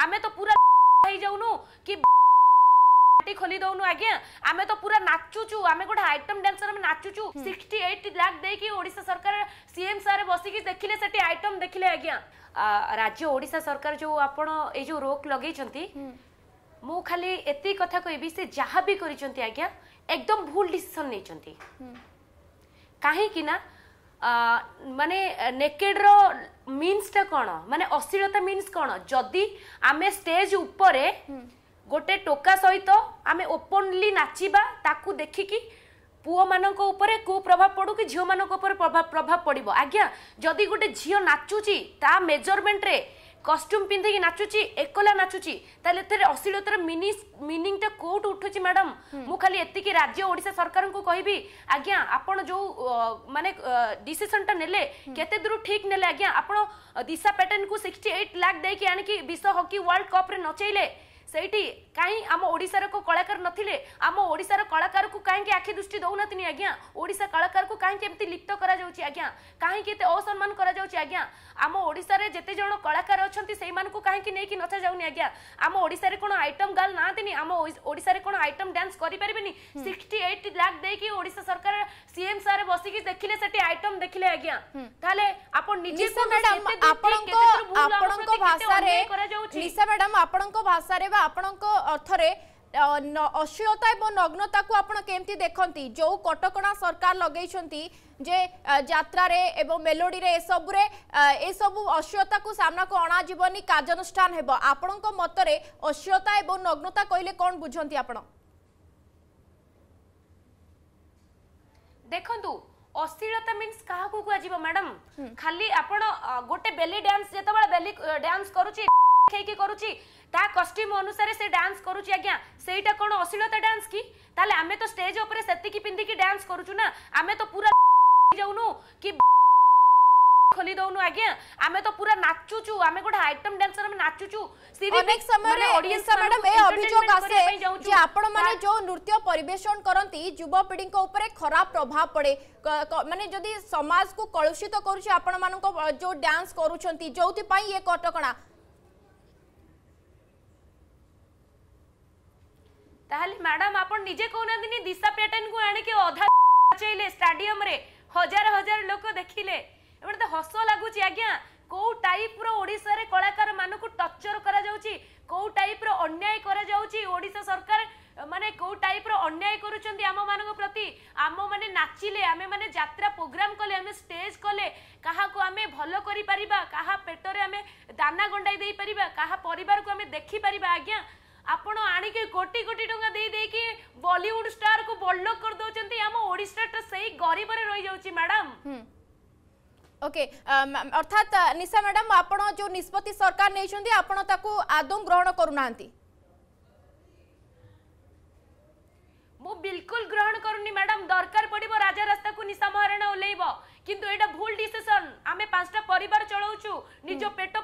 आमे तो पूरा हई जाउनु कि पार्टी खोली दउनु आज्ञा आमे तो पूरा नाचुचु आमे गोटे आइटम डांसर आमे नाचुचु 68 लाख देकी ओडिसा सरकार सीएम सर बसिकी देखिले सेठी आइटम देखिले आज्ञा राज्य ओडिसा सरकार जो आपण ए जो रोक लगै छंती मु खाली एति कथा कहबी से जहा भी करी आज्ञा एकदम भूल डिसीजन नै छंती काहे कि ना মানে ନେକେଡ଼୍ର ମିନ୍ସଟା କ'ଣ ମାନେ ଅଶ୍ଳୀଳତା ମିନ୍ସ କ'ଣ ଯଦି ଆମେ ଷ୍ଟେଜ୍ ଉପରେ ଗୋଟେ ଟୋକା ସହିତ ଆମେ ଓପନଲି ନାଚିବା ତାକୁ ଦେଖିକି ପୁଅମାନଙ୍କ ଉପରେ କୁପ୍ରଭାବ ପଡ଼ୁ କି ଝିଅମାନଙ୍କ ଉପରେ ପ୍ରଭାବ ପ୍ରଭାବ ପଡ଼ିବ ଆଜ୍ଞା ଯଦି ଗୋଟେ ଝିଅ ନାଚୁଛି ତା ମେଜରମେଣ୍ଟରେ কস্ট্ୟୁମ୍ ପିନ୍ଧିକି ନାଚୁଛି ଏକଲା ନାଚୁଛି ତାହେଲେ ଏଥିରେ ଅଶ୍ଳୀଳତାର ମିନିଂଟା କୋଉଠୁ ଉଠୁଛି ମ୍ୟାଡାମ ମୁଁ ଖାଲି ଏତିକି ରାଜ୍ୟ ଓଡ଼ିଶା ସରକାରଙ୍କୁ କହିବି ଆଜ୍ଞା ଆପଣ ଯୋଉ ମାନେ ଡିସିସନଟା ନେଲେ କେତେ ଦୂର ଠିକ୍ ନେଲେ ଆଜ୍ଞା ଆପଣ ଦିଶା ପ୍ୟାଟେନ୍କୁ ସିକ୍ସଟି ଏଇଟ୍ ଲାଖ ଦେଇକି ଆଣିକି ବିଶ୍ୱ ହକି ୱାର୍ଲଡ କପ୍ରେ ନଚେଇଲେ ସେଇଠି କାହିଁ ଆମ ଓଡ଼ିଶାର କେଉଁ କଳାକାର ନଥିଲେ ଆମ ଓଡ଼ିଶାର କଳାକାରକୁ କାହିଁକି ଆଖି ଦୃଷ୍ଟି ଦେଉନଥିଲି ଆଜ୍ଞା ଓଡ଼ିଶା କଳାକାରକୁ କାହିଁକି ଏମିତି ଲିପ୍ତ କରାଯାଉଛି ଆଜ୍ଞା କାହିଁକି ଏତେ ଅସମ୍ମାନ କରାଯାଉଛି ଆଜ୍ଞା ଆମ ଓଡ଼ିଶାରେ ଯେତେ ଜଣ କଳାକାର ଅଛନ୍ତି ସେଇମାନଙ୍କୁ କାହିଁକି ନେଇକି ନଚାଯାଉନି ଆଜ୍ଞା ଆମ ଓଡ଼ିଶାରେ କ'ଣ ଆଇଟମ୍ ଗାର୍ଲ ନାହାନ୍ତିନି ଆମ ଓଡ଼ିଶାରେ କ'ଣ ଆଇଟମ୍ ଡ୍ୟାନ୍ସ କରିପାରିବେନି ସିକ୍ସଟି ଏଇଟ୍ ଲାଖ୍ ଦେଇକି ଓଡ଼ିଶା ସରକାର ସିଏମ୍ ସାର୍ ବସିକି ଦେଖିଲେ ସେଠି ଆଇଟମ୍ ଦେଖିଲେ ଆଜ୍ଞା ତାହେଲେ ଆପଣ ନିଜେ ଆପଣଙ୍କ ଭାଷାରେ ନିଶା ମ୍ୟାଡାମ୍ ଆପଣଙ୍କ ଭାଷାରେ ବା ଆପଣଙ୍କ ଅର୍ଥରେ অশ্লীলতা এবং নগ্নতাকে আপনার কেমতি দেখতে যে কটকা সরকার লগাইছেন যে যাত্রার এবং মেলোডি এসবুরে এসব অশ্লীলতা সামনাকু অণাযবনি কার্যানুষ্ঠান হব আপনার মতরে অশ্লীলতা এবং নগ্নতা কহিলে কম বুঝতে আপনার দেখন্তু অশ্লীলতা মিন্স কাহকু কুয়া ম্যাডাম খালি আপন গোটে বেলি ডান্স যেতবেলে বেলি ডান্স করুছি કે કે કરુચી તા કસ્ટમ અનુસાર સે ડાન્સ કરુચી આગ્યા સેઈટા કોણ અશિલતા ડાન્સ કી તાલે અમે તો સ્ટેજ ઉપર સેતીકી પિંદીકી ડાન્સ કરુચુ ના અમે તો પૂરા જઉનું કે ખોલી દોનું આગ્યા અમે તો પૂરા નાચુચુ અમે ગોડ આઇટમ ડાન્સર અમે નાચુચુ અને સમરે ઓડિયન્સ મેડમ એ અભિજોગ આસે કે આપણ મને જો નૃત્ય પરિવર્શેણ કરંતિ યુવા પેઢી કો ઉપર ખરાબ પ્રભાવ પડે મને જોદી સમાજ કો કળુષિત કરુચી આપણ માન કો જો ડાન્સ કરુચંતિ જોતિ પઈ એકટકણા তাহলে ম্যাডাম আপনার নিজে কৌনাদিনি দিশা প্যাটার্নকু আনিকি অধা বাঁচাইলে স্টাডিয়ামরে হাজার হাজার লোক দেখিলে এবার তো হস লাগুচি আজ্ঞা কেউ টাইপ্র ওড়শার কলাকার মানুষ টর্চর করা যাচ্ছে কেউ টাইপ্র অন্যায় করা যাচ্ছে ওড়শা সরকার মানে কেউ টাইপ্র অন্যায় করছেন আম মান প্রতি আম মানে নাচিলে আমি মানে যাত্রা প্রোগ্রাম কলে আমি স্টেজ কলে কাহাকু আমি ভালো করে পারিবা কাহা পেটরে আমি দানা গন্ডাই দেই পারিবা কাহা পরিবারকু আমি দেখি পারিবা আজ্ঞা ଆପଣ ଆଣିକି କୋଟି କୋଟି ଟଙ୍କା ଦେଇ ଦେଇକି ବଲିଉଡ ଷ୍ଟାର କୁ ବଡଲୋକ କରି ଦଉଛନ୍ତି ଆମ ଓଡ଼ିଶାଟା ସେଇ ଗରିବରେ ରହିଯାଉଛି ମ୍ୟାଡାମ ଓକେ ଅର୍ଥାତ ନିଶା ମ୍ୟାଡାମ ଆପଣ ଯୋଉ ନିଷ୍ପତ୍ତି ସରକାର ନେଇଛନ୍ତି ଆପଣ ତାକୁ ଆଦୌ ଗ୍ରହଣ କରୁନାହାନ୍ତି ମୁଁ ବିଲକୁଲ ଗ୍ରହଣ କରୁନି ମ୍ୟାଡାମ ଦରକାର ପଡିବ ରାଜା ରାସ୍ତାକୁ ନିଶା ମହାରଣା ଓହ୍ଲେଇବ କିନ୍ତୁ ଏଇଟା ଭୁଲ ଡିସିସନ ଆମେ ପାଞ୍ଚଟା ପରିବାର ଚଳାଉଛୁ ନିଜ ପେଟ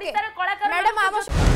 ଓଡ଼ିଶାର କଳାକାର ମ୍ୟାଡାମ ଆମ